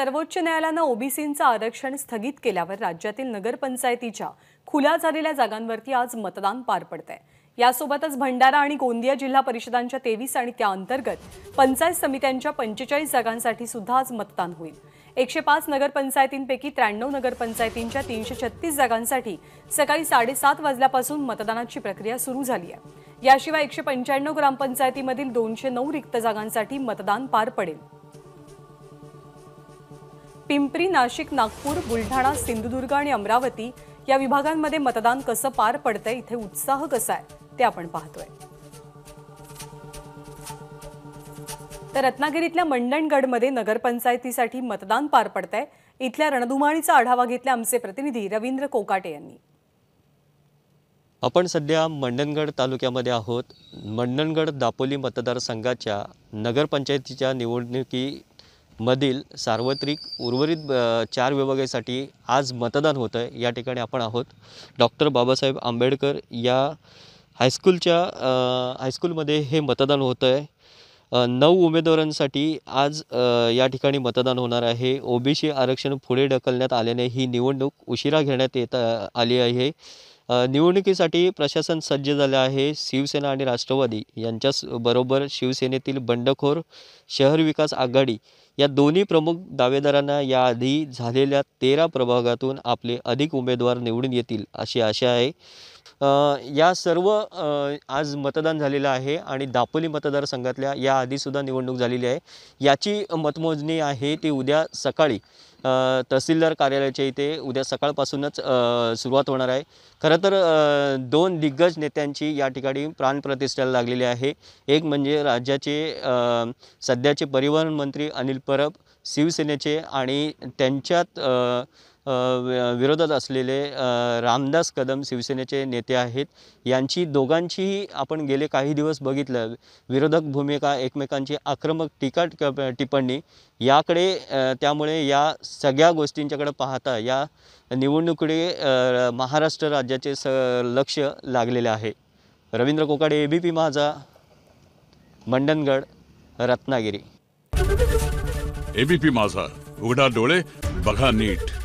सर्वोच्च न्यायालयानं ओबीसींचं आरक्षण स्थगित केल्यावर राज्यातील नगरपंचायतीच्या खुल्या झालेल्या जागांवरती आज मतदान पार आहे यासोबतच भंडारा आणि गोंदिया जिल्हा परिषदांच्या तेवीस आणि त्या अंतर्गत पंचायत समित्यांच्या पंचेचाळीस जागांसाठी सुद्धा आज मतदान होईल एकशे पाच नगरपंचायतींपैकी त्र्याण्णव नगरपंचायतींच्या तीनशे छत्तीस जागांसाठी सकाळी साडेसात वाजल्यापासून मतदानाची प्रक्रिया सुरू झाली आहे याशिवाय एकशे पंच्याण्णव ग्रामपंचायतीमधील दोनशे नऊ रिक्त जागांसाठी मतदान पार पडेल पिंपरी नाशिक नागपूर बुलढाणा सिंधुदुर्ग आणि अमरावती या विभागांमध्ये मतदान कसं पार पडतंय इथे उत्साह कसा आहे ते आपण पाहतोय तर रत्नागिरीतल्या मंडणगडमध्ये नगरपंचायतीसाठी मतदान पार पडतंय इथल्या रणधुमाळीचा आढावा घेतला आमचे प्रतिनिधी रवींद्र कोकाटे यांनी आपण सध्या मंडणगड तालुक्यामध्ये आहोत मंडणगड दापोली मतदारसंघाच्या नगरपंचायतीच्या निवडणुकी मधील सार्वत्रिक उर्वरित चार विभागासाठी आज मतदान होतं आहे या ठिकाणी आपण आहोत डॉक्टर बाबासाहेब आंबेडकर या हायस्कूलच्या हायस्कूलमध्ये हे मतदान होतं आहे नऊ उमेदवारांसाठी आज या ठिकाणी मतदान होणार आहे ओबीसी आरक्षण पुढे ढकलण्यात आल्याने ही निवडणूक उशिरा घेण्यात येत आली आहे निवडणुकीसाठी प्रशासन सज्ज झालं आहे शिवसेना आणि राष्ट्रवादी यांच्याबरोबर शिवसेनेतील बंडखोर शहर विकास आघाडी या दोन्ही प्रमुख दावेदारांना याआधी झालेल्या तेरा प्रभागातून आपले अधिक उमेदवार निवडून येतील अशी आशा आहे या सर्व आज मतदान झालेलं आहे आणि दापोली मतदारसंघातल्या या आधीसुद्धा निवडणूक झालेली आहे याची मतमोजणी आहे ती उद्या सकाळी तहसीलदार कार्यालयाच्या इथे उद्या सकाळपासूनच सुरुवात होणार आहे खरं तर दोन दिग्गज नेत्यांची या ठिकाणी प्राणप्रतिष्ठाला लागलेली आहे एक म्हणजे राज्याचे सध्याचे परिवहन मंत्री अनिल परब शिवसेनेचे आणि त्यांच्यात विरोधात असलेले रामदास कदम शिवसेनेचे नेते आहेत यांची दोघांचीही आपण गेले काही दिवस बघितलं विरोधक भूमिका एकमेकांची आक्रमक टीका टिप्पणी याकडे त्यामुळे या सगळ्या गोष्टींच्याकडे पाहता या निवडणुकीकडे महाराष्ट्र राज्याचे स लक्ष लागलेले आहे Ravindra Kokade A B P Majha Mandangad Ratnagiri ABP माझा उघडा डोळे बघा नीट